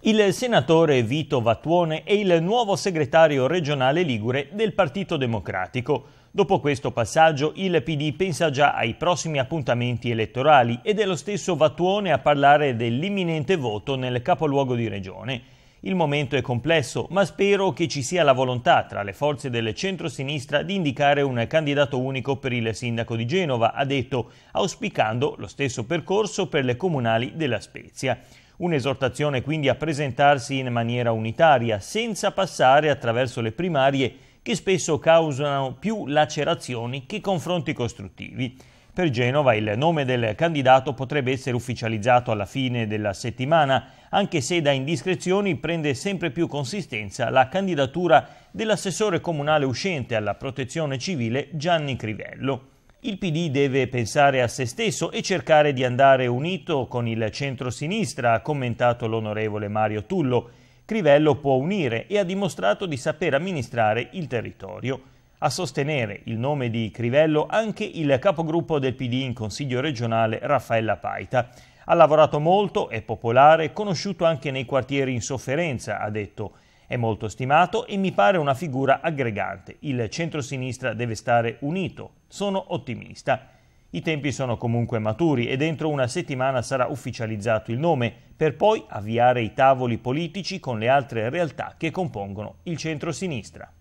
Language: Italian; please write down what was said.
Il senatore Vito Vattuone è il nuovo segretario regionale ligure del Partito Democratico. Dopo questo passaggio il PD pensa già ai prossimi appuntamenti elettorali ed è lo stesso Vattuone a parlare dell'imminente voto nel capoluogo di regione. Il momento è complesso, ma spero che ci sia la volontà tra le forze del centro-sinistra di indicare un candidato unico per il sindaco di Genova, ha detto, auspicando lo stesso percorso per le comunali della Spezia. Un'esortazione quindi a presentarsi in maniera unitaria, senza passare attraverso le primarie che spesso causano più lacerazioni che confronti costruttivi. Per Genova il nome del candidato potrebbe essere ufficializzato alla fine della settimana, anche se da indiscrezioni prende sempre più consistenza la candidatura dell'assessore comunale uscente alla protezione civile Gianni Crivello. Il PD deve pensare a se stesso e cercare di andare unito con il centro-sinistra, ha commentato l'onorevole Mario Tullo. Crivello può unire e ha dimostrato di saper amministrare il territorio. A sostenere il nome di Crivello anche il capogruppo del PD in Consiglio regionale Raffaella Paita. Ha lavorato molto, è popolare, conosciuto anche nei quartieri in sofferenza, ha detto. È molto stimato e mi pare una figura aggregante. Il centro-sinistra deve stare unito, sono ottimista. I tempi sono comunque maturi e dentro una settimana sarà ufficializzato il nome, per poi avviare i tavoli politici con le altre realtà che compongono il centro-sinistra.